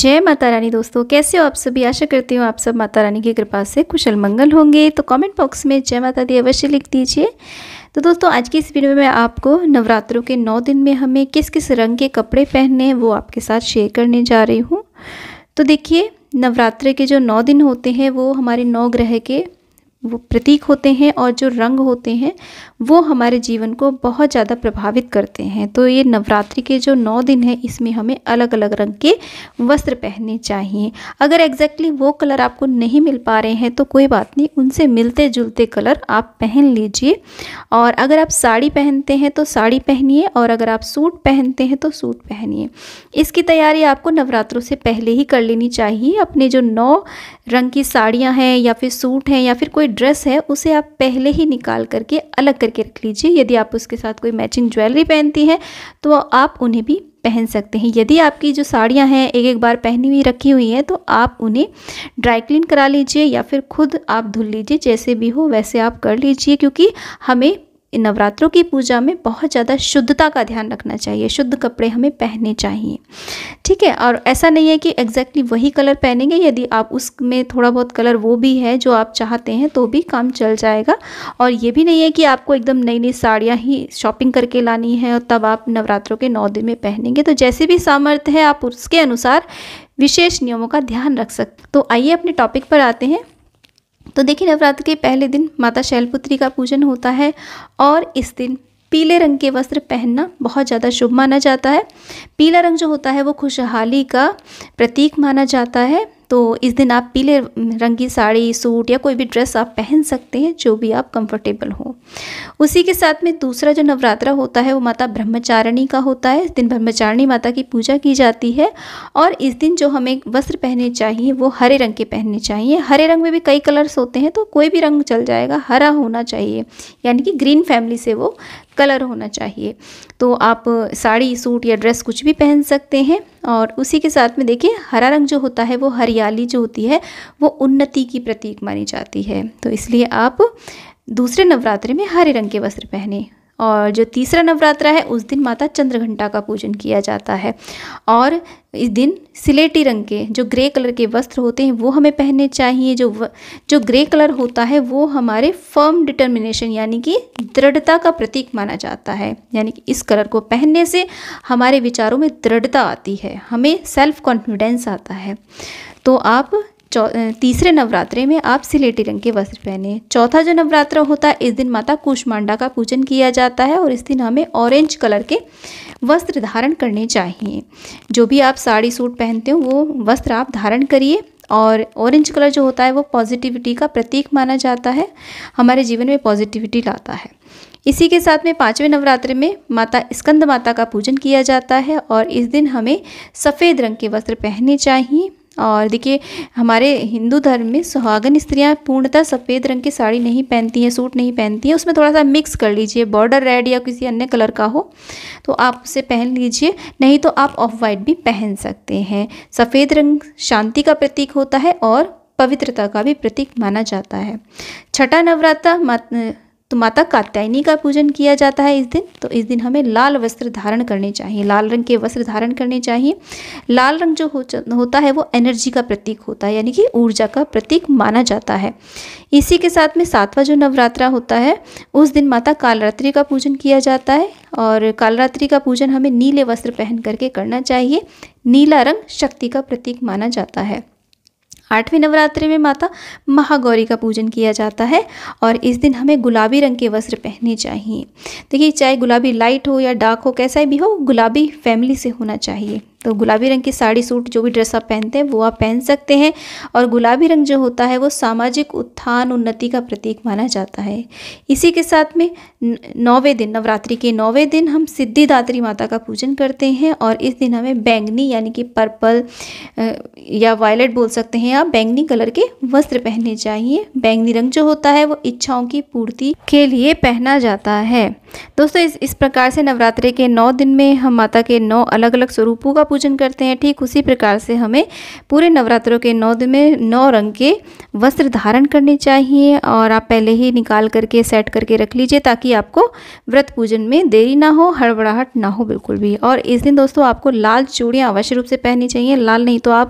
जय माता रानी दोस्तों कैसे हो आप सभी आशा करती हूँ आप सब माता रानी की कृपा से कुशल मंगल होंगे तो कमेंट बॉक्स में जय माता दी अवश्य लिख दीजिए तो दोस्तों आज की इस वीडियो में मैं आपको नवरात्रों के नौ दिन में हमें किस किस रंग के कपड़े पहनने हैं वो आपके साथ शेयर करने जा रही हूँ तो देखिए नवरात्र के जो नौ दिन होते हैं वो हमारे नौ ग्रह के वो प्रतीक होते हैं और जो रंग होते हैं वो हमारे जीवन को बहुत ज़्यादा प्रभावित करते हैं तो ये नवरात्रि के जो नौ दिन हैं इसमें हमें अलग अलग रंग के वस्त्र पहनने चाहिए अगर एग्जैक्टली exactly वो कलर आपको नहीं मिल पा रहे हैं तो कोई बात नहीं उनसे मिलते जुलते कलर आप पहन लीजिए और अगर आप साड़ी पहनते हैं तो साड़ी पहनिए और अगर आप सूट पहनते हैं तो सूट पहनिए इसकी तैयारी आपको नवरात्रों से पहले ही कर लेनी चाहिए अपने जो नौ रंग की साड़ियाँ हैं या फिर सूट हैं या फिर कोई ड्रेस है उसे आप पहले ही निकाल करके अलग करके रख लीजिए यदि आप उसके साथ कोई मैचिंग ज्वेलरी पहनती हैं तो आप उन्हें भी पहन सकते हैं यदि आपकी जो साड़ियाँ हैं एक एक बार पहनी हुई रखी हुई हैं तो आप उन्हें ड्राई क्लीन करा लीजिए या फिर खुद आप धुल लीजिए जैसे भी हो वैसे आप कर लीजिए क्योंकि हमें नवरात्रों की पूजा में बहुत ज़्यादा शुद्धता का ध्यान रखना चाहिए शुद्ध कपड़े हमें पहनने चाहिए ठीक है और ऐसा नहीं है कि एग्जैक्टली वही कलर पहनेंगे यदि आप उसमें थोड़ा बहुत कलर वो भी है जो आप चाहते हैं तो भी काम चल जाएगा और ये भी नहीं है कि आपको एकदम नई नई साड़ियाँ ही शॉपिंग करके लानी है और तब आप नवरात्रों के नौ दिन में पहनेंगे तो जैसे भी सामर्थ्य है आप उसके अनुसार विशेष नियमों का ध्यान रख सकते तो आइए अपने टॉपिक पर आते हैं तो देखिए नवरात्र के पहले दिन माता शैलपुत्री का पूजन होता है और इस दिन पीले रंग के वस्त्र पहनना बहुत ज़्यादा शुभ माना जाता है पीला रंग जो होता है वो खुशहाली का प्रतीक माना जाता है तो इस दिन आप पीले रंग की साड़ी सूट या कोई भी ड्रेस आप पहन सकते हैं जो भी आप कंफर्टेबल हो उसी के साथ में दूसरा जो नवरात्रा होता है वो माता ब्रह्मचारिणी का होता है इस दिन ब्रह्मचारिणी माता की पूजा की जाती है और इस दिन जो हमें वस्त्र पहने चाहिए वो हरे रंग के पहनने चाहिए हरे रंग में भी कई कलर्स होते हैं तो कोई भी रंग चल जाएगा हरा होना चाहिए यानी कि ग्रीन फैमिली से वो कलर होना चाहिए तो आप साड़ी सूट या ड्रेस कुछ भी पहन सकते हैं और उसी के साथ में देखिए हरा रंग जो होता है वो हरियाली जो होती है वो उन्नति की प्रतीक मानी जाती है तो इसलिए आप दूसरे नवरात्रि में हरे रंग के वस्त्र पहने और जो तीसरा नवरात्रा है उस दिन माता चंद्रघंटा का पूजन किया जाता है और इस दिन सिलेटी रंग के जो ग्रे कलर के वस्त्र होते हैं वो हमें पहनने चाहिए जो व, जो ग्रे कलर होता है वो हमारे फर्म डिटर्मिनेशन यानी कि दृढ़ता का प्रतीक माना जाता है यानी कि इस कलर को पहनने से हमारे विचारों में दृढ़ता आती है हमें सेल्फ कॉन्फिडेंस आता है तो आप तीसरे नवरात्रे में आप सिलेटी रंग के वस्त्र पहने चौथा जो नवरात्र होता है इस दिन माता कुष्मांडा का पूजन किया जाता है और इस दिन हमें ऑरेंज कलर के वस्त्र धारण करने चाहिए जो भी आप साड़ी सूट पहनते हो वो वस्त्र आप धारण करिए और ऑरेंज कलर जो होता है वो पॉजिटिविटी का प्रतीक माना जाता है हमारे जीवन में पॉजिटिविटी लाता है इसी के साथ में पाँचवें नवरात्र में माता स्कंद माता का पूजन किया जाता है और इस दिन हमें सफ़ेद रंग के वस्त्र पहनने चाहिए और देखिए हमारे हिंदू धर्म में सुहागन स्त्रियाँ पूर्णतः सफ़ेद रंग की साड़ी नहीं पहनती हैं सूट नहीं पहनती हैं उसमें थोड़ा सा मिक्स कर लीजिए बॉर्डर रेड या किसी अन्य कलर का हो तो आप उसे पहन लीजिए नहीं तो आप ऑफ वाइट भी पहन सकते हैं सफ़ेद रंग शांति का प्रतीक होता है और पवित्रता का भी प्रतीक माना जाता है छठा नवरात्र तो माता कात्यायनी का पूजन किया जाता है इस दिन तो इस दिन हमें लाल वस्त्र धारण करने चाहिए लाल रंग के वस्त्र धारण करने चाहिए लाल रंग जो हो, होता है वो एनर्जी का प्रतीक होता है यानी कि ऊर्जा का प्रतीक माना जाता है इसी के साथ में सातवां जो नवरात्रा होता है उस दिन माता कालरात्रि का पूजन किया जाता है और कालरात्रि का पूजन हमें नीले वस्त्र पहन करके करना चाहिए नीला रंग शक्ति का प्रतीक माना जाता है आठवीं नवरात्रि में माता महागौरी का पूजन किया जाता है और इस दिन हमें गुलाबी रंग के वस्त्र पहनने चाहिए देखिए चाहे गुलाबी लाइट हो या डार्क हो कैसा भी हो गुलाबी फैमिली से होना चाहिए तो गुलाबी रंग की साड़ी सूट जो भी ड्रेस आप पहनते हैं वो आप पहन सकते हैं और गुलाबी रंग जो होता है वो सामाजिक उत्थान उन्नति का प्रतीक माना जाता है इसी के साथ में नौवें दिन नवरात्रि के नौवें दिन हम सिद्धिदात्री माता का पूजन करते हैं और इस दिन हमें बैंगनी यानी कि पर्पल या वायलेट बोल सकते हैं आप बैंगनी कलर के वस्त्र पहनने चाहिए बैंगनी रंग जो होता है वो इच्छाओं की पूर्ति के लिए पहना जाता है दोस्तों इस इस प्रकार से नवरात्रि के नौ दिन में हम माता के नौ अलग अलग स्वरूपों का पूजन करते हैं ठीक उसी प्रकार से हमें पूरे नवरात्रों के नौ दिन में नौ रंग के वस्त्र धारण करने चाहिए और आप पहले ही निकाल करके सेट करके रख लीजिए ताकि आपको व्रत पूजन में देरी ना हो हड़बड़ाहट ना हो बिल्कुल भी और इस दिन दोस्तों आपको लाल चूड़ियाँ अवश्य रूप से पहननी चाहिए लाल नहीं तो आप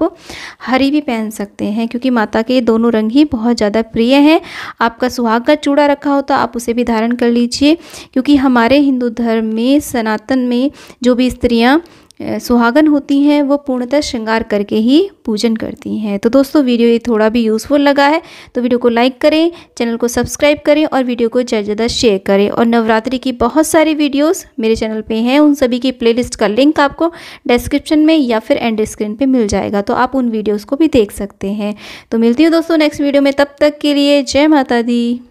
हरी भी पहन सकते हैं क्योंकि माता के दोनों रंग ही बहुत ज़्यादा प्रिय हैं आपका सुहाग का चूड़ा रखा हो तो आप उसे भी धारण कर लीजिए क्योंकि क्योंकि हमारे हिंदू धर्म में सनातन में जो भी स्त्रियाँ सुहागन होती हैं वो पूर्णतः श्रृंगार करके ही पूजन करती हैं तो दोस्तों वीडियो ये थोड़ा भी यूज़फुल लगा है तो वीडियो को लाइक करें चैनल को सब्सक्राइब करें और वीडियो को ज़्यादा ज़्यादा शेयर करें और नवरात्रि की बहुत सारी वीडियोस मेरे चैनल पे हैं उन सभी की प्लेलिस्ट का लिंक आपको डिस्क्रिप्शन में या फिर एंड स्क्रीन पर मिल जाएगा तो आप उन वीडियोज़ को भी देख सकते हैं तो मिलती हूँ दोस्तों नेक्स्ट वीडियो में तब तक के लिए जय माता दी